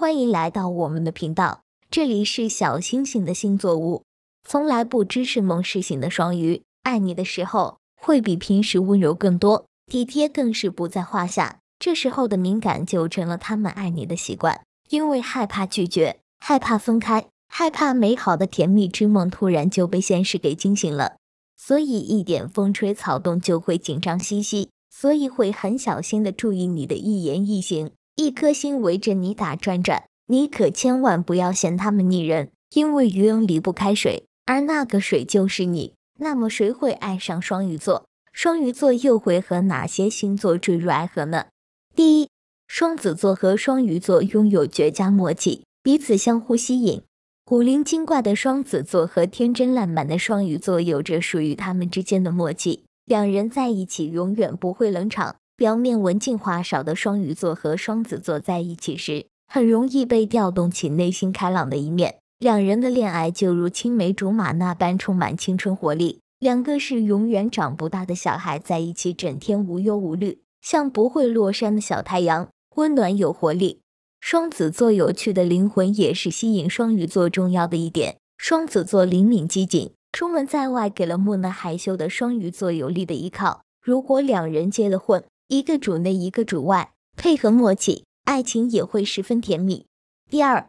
欢迎来到我们的频道，这里是小星星的星座屋。从来不知是梦是醒的双鱼，爱你的时候会比平时温柔更多，体贴更是不在话下。这时候的敏感就成了他们爱你的习惯，因为害怕拒绝，害怕分开，害怕美好的甜蜜之梦突然就被现实给惊醒了。所以一点风吹草动就会紧张兮兮，所以会很小心的注意你的一言一行。一颗心围着你打转转，你可千万不要嫌他们腻人，因为鱼儿离不开水，而那个水就是你。那么，谁会爱上双鱼座？双鱼座又会和哪些星座坠入爱河呢？第一，双子座和双鱼座拥有绝佳默契，彼此相互吸引。古灵精怪的双子座和天真烂漫的双鱼座，有着属于他们之间的默契，两人在一起永远不会冷场。表面文静话少的双鱼座和双子座在一起时，很容易被调动起内心开朗的一面。两人的恋爱就如青梅竹马那般充满青春活力。两个是永远长不大的小孩在一起，整天无忧无虑，像不会落山的小太阳，温暖有活力。双子座有趣的灵魂也是吸引双鱼座重要的一点。双子座灵敏机警，出门在外给了木讷害羞的双鱼座有力的依靠。如果两人结了婚，一个主内，一个主外，配合默契，爱情也会十分甜蜜。第二，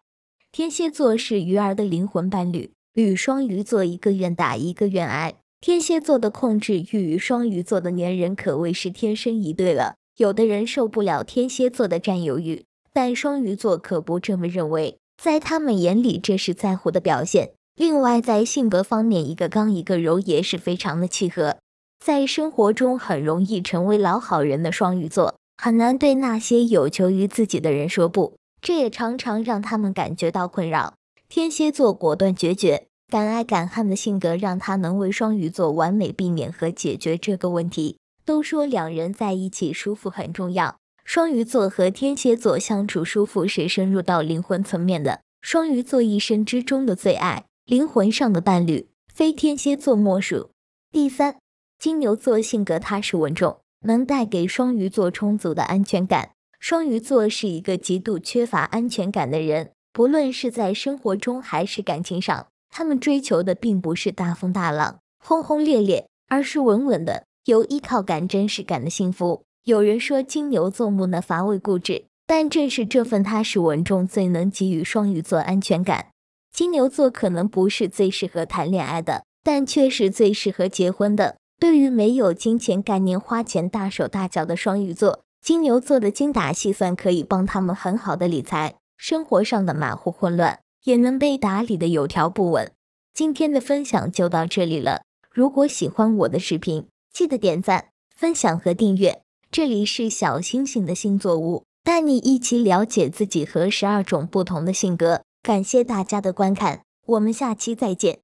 天蝎座是鱼儿的灵魂伴侣，与双鱼座一个愿打一个愿挨，天蝎座的控制欲与双鱼座的粘人可谓是天生一对了。有的人受不了天蝎座的占有欲，但双鱼座可不这么认为，在他们眼里这是在乎的表现。另外，在性格方面，一个刚一个柔，也是非常的契合。在生活中很容易成为老好人的双鱼座，很难对那些有求于自己的人说不，这也常常让他们感觉到困扰。天蝎座果断决绝、敢爱敢恨的性格，让他能为双鱼座完美避免和解决这个问题。都说两人在一起舒服很重要，双鱼座和天蝎座相处舒服，是深入到灵魂层面的？双鱼座一生之中的最爱、灵魂上的伴侣，非天蝎座莫属。第三。金牛座性格踏实稳重，能带给双鱼座充足的安全感。双鱼座是一个极度缺乏安全感的人，不论是在生活中还是感情上，他们追求的并不是大风大浪、轰轰烈烈，而是稳稳的、有依靠感、真实感的幸福。有人说金牛座木讷乏味固执，但正是这份踏实稳重最能给予双鱼座安全感。金牛座可能不是最适合谈恋爱的，但却是最适合结婚的。对于没有金钱概念、花钱大手大脚的双鱼座、金牛座的精打细算，可以帮他们很好的理财，生活上的马虎混乱也能被打理的有条不紊。今天的分享就到这里了，如果喜欢我的视频，记得点赞、分享和订阅。这里是小星星的星座屋，带你一起了解自己和十二种不同的性格。感谢大家的观看，我们下期再见。